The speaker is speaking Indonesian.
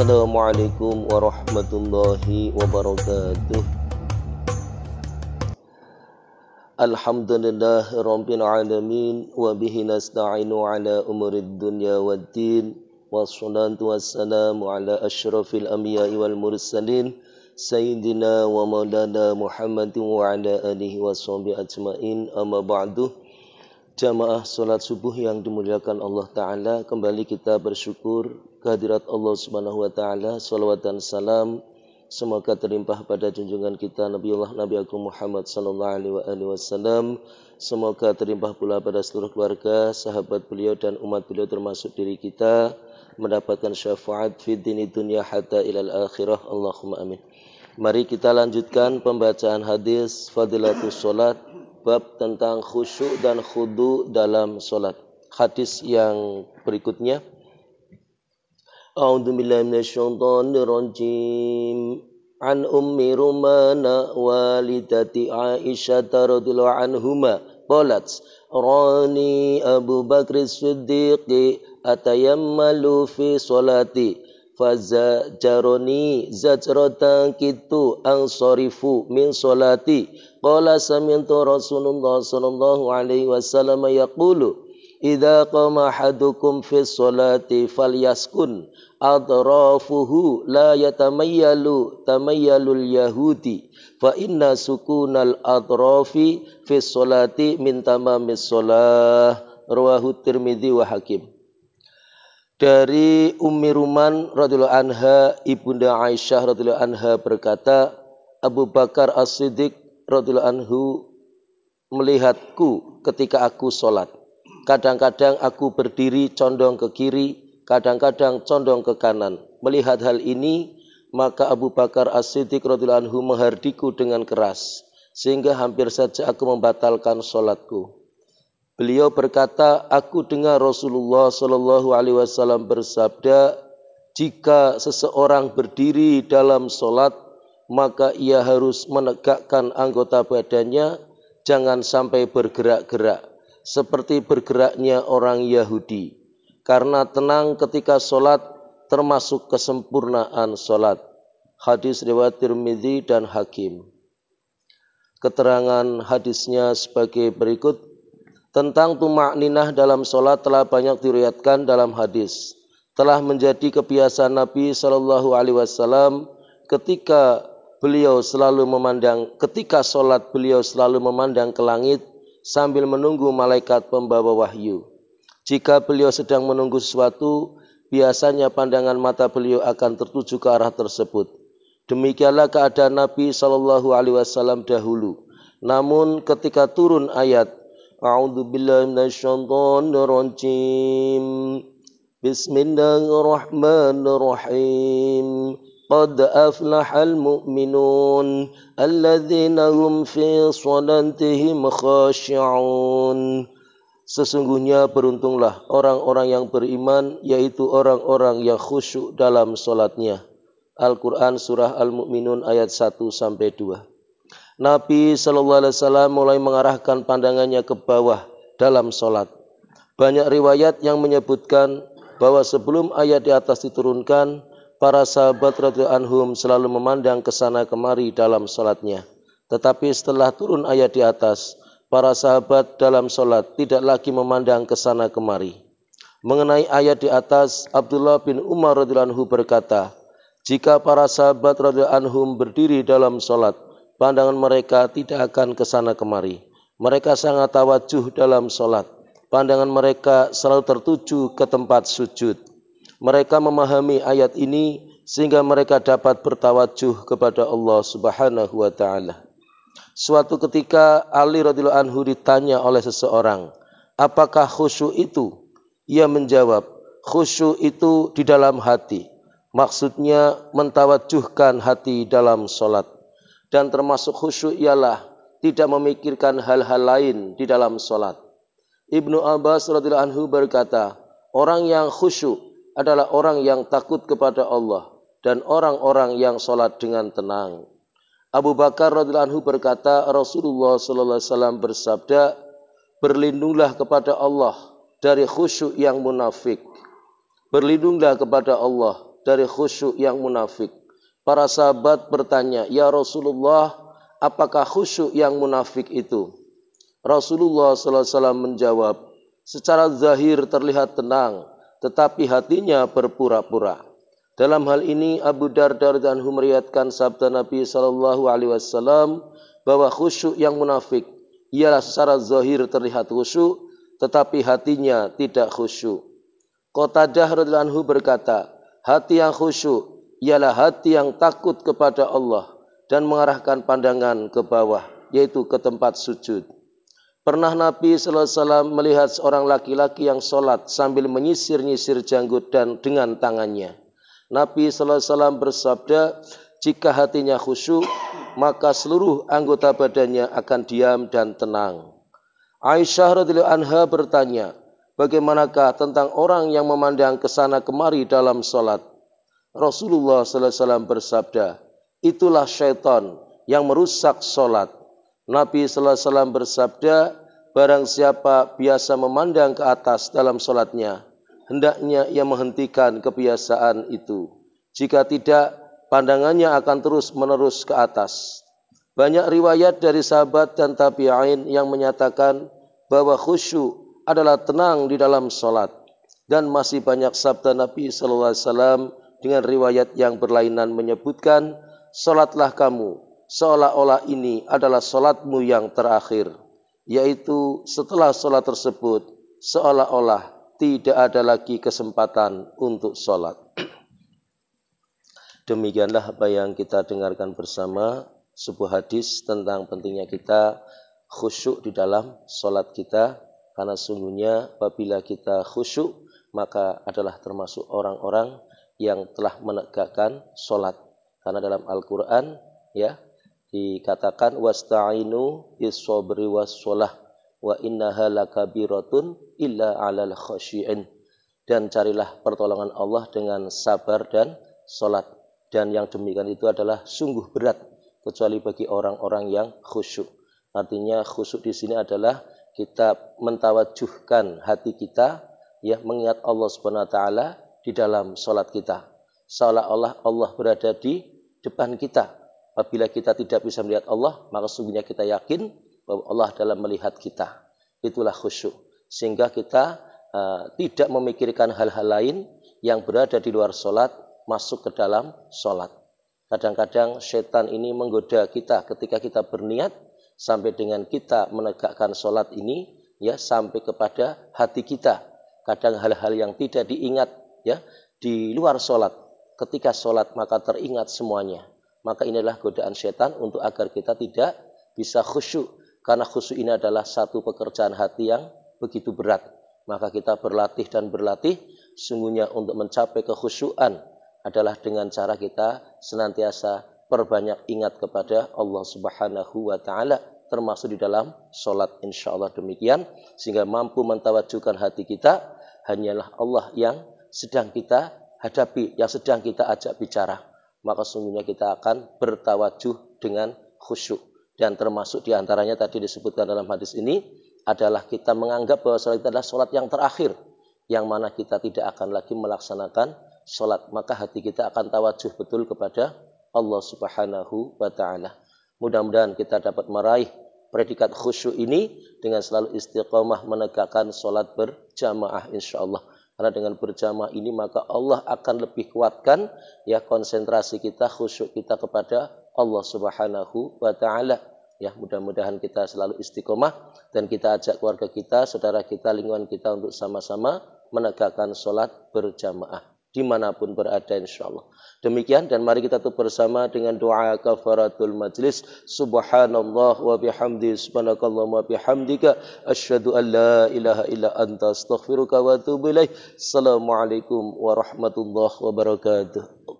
Assalamualaikum warahmatullahi wabarakatuh Alhamdulillah Rabbil Alamin Wabihi nasta'inu ala umurid dunya wa din Wassalatu wassalamu ala ashrafil anbiya wal mursalin Sayyidina wa maulana Muhammadin wa ala alihi wa sahbihi ajma'in Amma ba'duh Jamaah solat subuh yang dimuliakan Allah Ta'ala Kembali kita bersyukur kehadirat Allah Subhanahu Wa Ta'ala Salawat dan salam Semoga terlimpah pada junjungan kita Nabiullah Nabi Agung Muhammad Sallallahu Alaihi Wasallam Semoga terlimpah pula pada seluruh keluarga, sahabat beliau dan umat beliau termasuk diri kita mendapatkan syafaat fid dini dunia hatta ilal akhirah. Allahumma amin. Mari kita lanjutkan pembacaan hadis Fadilatul Salat bab tentang khusyuk dan khudu dalam solat. Hadis yang berikutnya. A'udzu billahi minasyaitonir rajim. An ummi Rumana walidati Aisyah radhiyallahu anhuma qalat rani Abu Bakr Siddiq atayammalu fi salati jaroni zajrotan kitu sorifu min solati qala samintu rasulullah sallallahu alaihi wasallam yaqulu Idza qama hadukum fi solati falyaskun adrafuhu la yatamayyalu tamayyalul yahudi fa inna sukunal adrafi fi solati min tamamis solah rawahu tirmidzi wa hakim dari Ummi Ruman radhiyallahu anha ibunda Aisyah radhiyallahu anha berkata Abu Bakar As-Siddiq radhiyallahu anhu melihatku ketika aku sholat. Kadang-kadang aku berdiri condong ke kiri, kadang-kadang condong ke kanan. Melihat hal ini, maka Abu Bakar As-Siddiq radhiyallahu anhu menghardiku dengan keras sehingga hampir saja aku membatalkan sholatku. Beliau berkata, aku dengar Rasulullah Shallallahu Alaihi Wasallam bersabda, jika seseorang berdiri dalam solat, maka ia harus menegakkan anggota badannya, jangan sampai bergerak-gerak, seperti bergeraknya orang Yahudi. Karena tenang ketika solat termasuk kesempurnaan solat. Hadis riwayat Tirmidzi dan Hakim. Keterangan hadisnya sebagai berikut. Tentang tumak ninah dalam sholat telah banyak diriatkan dalam hadis. Telah menjadi kebiasaan Nabi Shallallahu Alaihi Wasallam ketika beliau selalu memandang ketika sholat beliau selalu memandang ke langit sambil menunggu malaikat pembawa wahyu. Jika beliau sedang menunggu sesuatu, biasanya pandangan mata beliau akan tertuju ke arah tersebut. Demikianlah keadaan Nabi Shallallahu Alaihi Wasallam dahulu. Namun ketika turun ayat A'udzu billahi minasyaitonir rajim. Bismillahirrahmanirrahim. Qad aflahal mu'minun alladzina hum fi salatihim khashi'un. Sesungguhnya beruntunglah orang-orang yang beriman yaitu orang-orang yang khusyuk dalam salatnya. Al-Qur'an surah Al-Mu'minun ayat 1 sampai 2. Nabi Shallallahu Alaihi Wasallam mulai mengarahkan pandangannya ke bawah dalam sholat. Banyak riwayat yang menyebutkan bahwa sebelum ayat di atas diturunkan, para sahabat radhiyallahu anhum selalu memandang ke sana kemari dalam sholatnya. Tetapi setelah turun ayat di atas, para sahabat dalam sholat tidak lagi memandang ke sana kemari. Mengenai ayat di atas, Abdullah bin Umar radhiyallahu anhu berkata, jika para sahabat radhiyallahu anhum berdiri dalam sholat, Pandangan mereka tidak akan ke sana kemari. Mereka sangat tawajuh dalam sholat. Pandangan mereka selalu tertuju ke tempat sujud. Mereka memahami ayat ini sehingga mereka dapat bertawajuh kepada Allah Subhanahu wa taala. Suatu ketika Ali radhiyallahu anhu ditanya oleh seseorang, "Apakah khusyuk itu?" Ia menjawab, "Khusyuk itu di dalam hati." Maksudnya mentawajuhkan hati dalam solat. Dan termasuk khusyuk ialah tidak memikirkan hal-hal lain di dalam sholat. Ibnu Abbas radhiyallahu anhu berkata, orang yang khusyuk adalah orang yang takut kepada Allah dan orang-orang yang sholat dengan tenang. Abu Bakar radhiyallahu anhu berkata, Rasulullah sallallahu alaihi wasallam bersabda, "Berlindunglah kepada Allah dari khusyuk yang munafik. Berlindunglah kepada Allah dari khusyuk yang munafik. Para sahabat bertanya, "Ya Rasulullah, apakah khusyuk yang munafik itu?" Rasulullah SAW menjawab, "Secara zahir terlihat tenang, tetapi hatinya berpura-pura." Dalam hal ini Abu Dardar dan humeriatkan sabda Nabi Shallallahu Alaihi Wasallam bahwa khusyuk yang munafik ialah secara zahir terlihat khusyuk, tetapi hatinya tidak khusyuk. Kota Dahrul Anhu berkata, hati yang khusyuk ialah hati yang takut kepada Allah dan mengarahkan pandangan ke bawah, yaitu ke tempat sujud. Pernah Nabi SAW melihat seorang laki-laki yang sholat sambil menyisir-nyisir janggut dan dengan tangannya. Nabi Sallallahu Alaihi Wasallam bersabda, jika hatinya khusyuk, maka seluruh anggota badannya akan diam dan tenang. Aisyah radhiyallahu anha bertanya, bagaimanakah tentang orang yang memandang ke sana kemari dalam sholat? Rasulullah SAW bersabda, itulah syaitan yang merusak solat. Nabi SAW bersabda, barang siapa biasa memandang ke atas dalam solatnya, hendaknya ia menghentikan kebiasaan itu. Jika tidak, pandangannya akan terus menerus ke atas. Banyak riwayat dari sahabat dan tabi'in yang menyatakan bahwa khusyuk adalah tenang di dalam solat. Dan masih banyak sabda Nabi SAW dengan riwayat yang berlainan menyebutkan, "Salatlah kamu seolah-olah ini adalah salatmu yang terakhir." Yaitu setelah salat tersebut seolah-olah tidak ada lagi kesempatan untuk salat. Demikianlah apa yang kita dengarkan bersama sebuah hadis tentang pentingnya kita khusyuk di dalam salat kita karena sungguhnya apabila kita khusyuk maka adalah termasuk orang-orang yang telah menegakkan solat. Karena dalam Al-Quran ya dikatakan wasta'inu bis-sabri was wa innaha lakabiratun illa 'alal khashiin. Dan carilah pertolongan Allah dengan sabar dan solat. Dan yang demikian itu adalah sungguh berat kecuali bagi orang-orang yang khusyuk. Artinya khusyuk di sini adalah kita mentawajuhkan hati kita ya mengingat Allah Subhanahu wa taala di dalam sholat kita. Seolah-olah Allah berada di depan kita. Apabila kita tidak bisa melihat Allah, maka sungguhnya kita yakin bahwa Allah dalam melihat kita. Itulah khusyuk. Sehingga kita uh, tidak memikirkan hal-hal lain yang berada di luar sholat masuk ke dalam sholat. Kadang-kadang setan ini menggoda kita ketika kita berniat sampai dengan kita menegakkan sholat ini ya sampai kepada hati kita. Kadang hal-hal yang tidak diingat ya di luar sholat ketika sholat maka teringat semuanya maka inilah godaan setan untuk agar kita tidak bisa khusyuk karena khusyuk ini adalah satu pekerjaan hati yang begitu berat maka kita berlatih dan berlatih sungguhnya untuk mencapai kekhusyukan adalah dengan cara kita senantiasa perbanyak ingat kepada Allah Subhanahu wa taala termasuk di dalam sholat insya Allah demikian sehingga mampu mentawajukan hati kita hanyalah Allah yang sedang kita hadapi, yang sedang kita ajak bicara. Maka sungguhnya kita akan bertawajuh dengan khusyuk. Dan termasuk diantaranya tadi disebutkan dalam hadis ini adalah kita menganggap bahwa sholat itu adalah sholat yang terakhir. Yang mana kita tidak akan lagi melaksanakan sholat. Maka hati kita akan tawajuh betul kepada Allah subhanahu wa ta'ala. Mudah-mudahan kita dapat meraih predikat khusyuk ini dengan selalu istiqomah menegakkan sholat berjamaah insya Allah. Karena dengan berjamaah ini maka Allah akan lebih kuatkan ya konsentrasi kita, khusyuk kita kepada Allah Subhanahu wa taala. Ya, mudah-mudahan kita selalu istiqomah dan kita ajak keluarga kita, saudara kita, lingkungan kita untuk sama-sama menegakkan sholat berjamaah dimanapun berada insya Allah. Demikian dan mari kita tutup bersama dengan doa kafaratul majlis. Subhanallah wa bihamdi subhanakallah wa bihamdika asyhadu an la ilaha illa anta astaghfiruka wa atubu ilaik. Assalamualaikum warahmatullahi wabarakatuh.